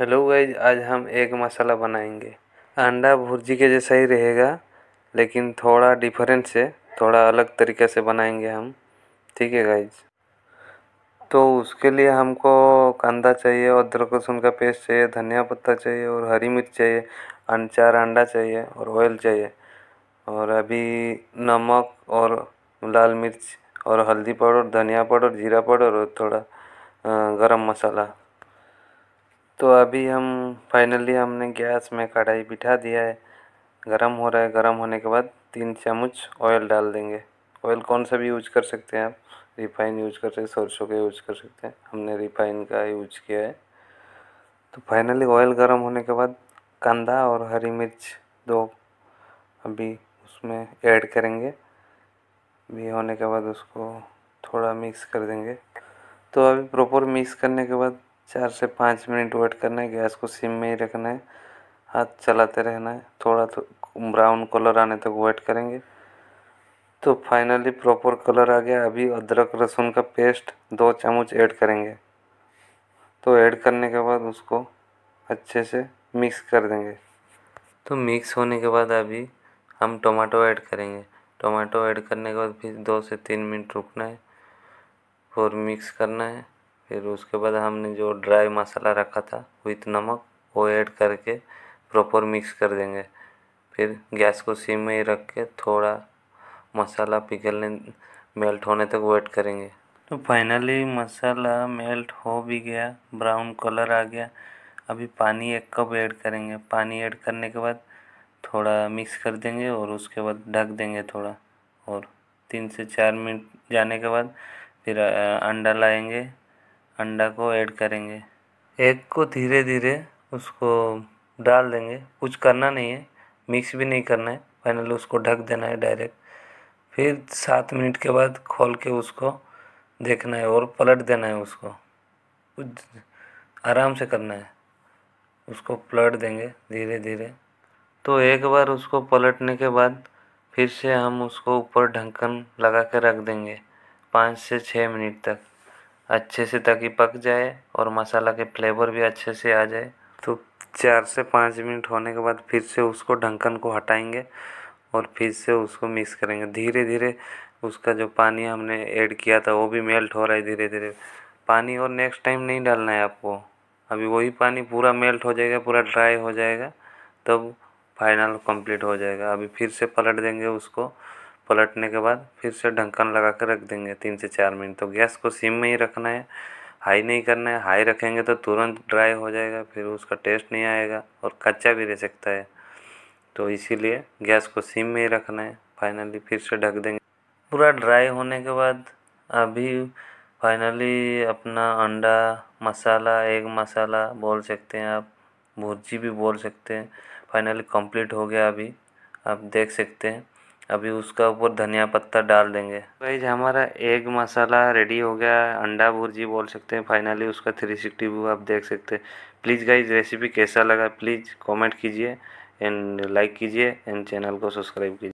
hello guys आज हम एक मसाला बनाएंगे अंडा भुर्जी के जैसा ही रहेगा लेकिन थोड़ा डिफरेंट से थोड़ा अलग तरीके से बनाएंगे हम ठीक है गाइज तो उसके लिए हमको कंदा चाहिए अदरक लहसुन का पेस्ट चाहिए धनिया पत्ता चाहिए और हरी मिर्च चाहिए अनचार अंडा चाहिए और ऑयल चाहिए और अभी नमक और लाल मिर्च और हल्दी पाउडर धनिया पाउडर जीरा पाउडर और थोड़ा गरम मसाला तो अभी हम फाइनली हमने गैस में कढ़ाई बिठा दिया है गरम हो रहा है गरम होने के बाद तीन चम्मच ऑयल डाल देंगे ऑयल कौन सा भी यूज कर सकते हैं आप रिफाइन यूज कर सकते हैं सरसों का यूज कर सकते हैं हमने रिफाइन का यूज किया है तो फाइनली ऑयल गर्म होने के बाद कंदा और हरी मिर्च दो अभी उसमें ऐड करेंगे भी होने के बाद उसको थोड़ा मिक्स कर देंगे तो अभी प्रॉपर मिक्स करने के बाद चार से पाँच मिनट वेट करना है गैस को सिम में ही रखना है हाथ चलाते रहना है थोड़ा तो ब्राउन कलर आने तक तो वेट करेंगे तो फाइनली प्रॉपर कलर आ गया अभी अदरक लहसुन का पेस्ट दो चम्मच ऐड करेंगे तो ऐड करने के बाद उसको अच्छे से मिक्स कर देंगे तो मिक्स होने के बाद अभी हम टमाटो ऐड करेंगे टमाटो ऐड करने के बाद फिर दो से तीन मिनट रुकना है और मिक्स करना है फिर उसके बाद हमने जो ड्राई मसाला रखा था विथ नमक वो ऐड करके प्रॉपर मिक्स कर देंगे फिर गैस को सिम में ही रख के थोड़ा मसाला पिघलने मेल्ट होने तक वेट करेंगे तो फाइनली मसाला मेल्ट हो भी गया ब्राउन कलर आ गया अभी पानी एक कप ऐड करेंगे पानी ऐड करने के बाद थोड़ा मिक्स कर देंगे और उसके बाद ढक देंगे थोड़ा और तीन से चार मिनट जाने के बाद फिर अंडा लाएंगे अंडा को ऐड करेंगे एग को धीरे धीरे उसको डाल देंगे कुछ करना नहीं है मिक्स भी नहीं करना है फाइनली उसको ढक देना है डायरेक्ट फिर सात मिनट के बाद खोल के उसको देखना है और पलट देना है उसको कुछ आराम से करना है उसको पलट देंगे धीरे धीरे तो एक बार उसको पलटने के बाद फिर से हम उसको ऊपर ढंकन लगा के रख देंगे पाँच से छः मिनट तक अच्छे से ताकि पक जाए और मसाला के फ्लेवर भी अच्छे से आ जाए तो चार से पाँच मिनट होने के बाद फिर से उसको ढक्कन को हटाएंगे और फिर से उसको मिक्स करेंगे धीरे धीरे उसका जो पानी हमने ऐड किया था वो भी मेल्ट हो रहा है धीरे धीरे पानी और नेक्स्ट टाइम नहीं डालना है आपको अभी वही पानी पूरा मेल्ट हो जाएगा पूरा ड्राई हो जाएगा तब फाइनल कंप्लीट हो जाएगा अभी फिर से पलट देंगे उसको पलटने के बाद फिर से ढक्कन लगा कर रख देंगे तीन से चार मिनट तो गैस को सिम में ही रखना है हाई नहीं करना है हाई रखेंगे तो तुरंत ड्राई हो जाएगा फिर उसका टेस्ट नहीं आएगा और कच्चा भी रह सकता है तो इसीलिए गैस को सिम में ही रखना है फाइनली फिर से ढक देंगे पूरा ड्राई होने के बाद अभी फाइनली अपना अंडा मसाला एग मसाला बोल सकते हैं आप भुर्जी भी बोल सकते हैं फाइनली कंप्लीट हो गया अभी आप देख सकते हैं अभी उसका ऊपर धनिया पत्ता डाल देंगे भाई हमारा एग मसाला रेडी हो गया अंडा भुर्जी बोल सकते हैं फाइनली उसका थ्री सिक्सटी व्यू आप देख सकते हैं प्लीज़ गाइज रेसिपी कैसा लगा प्लीज़ कमेंट कीजिए एंड लाइक कीजिए एंड चैनल को सब्सक्राइब कीजिए